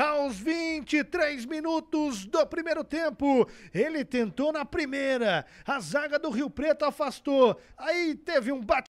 aos 23 minutos do primeiro tempo. Ele tentou na primeira, a zaga do Rio Preto afastou, aí teve um bate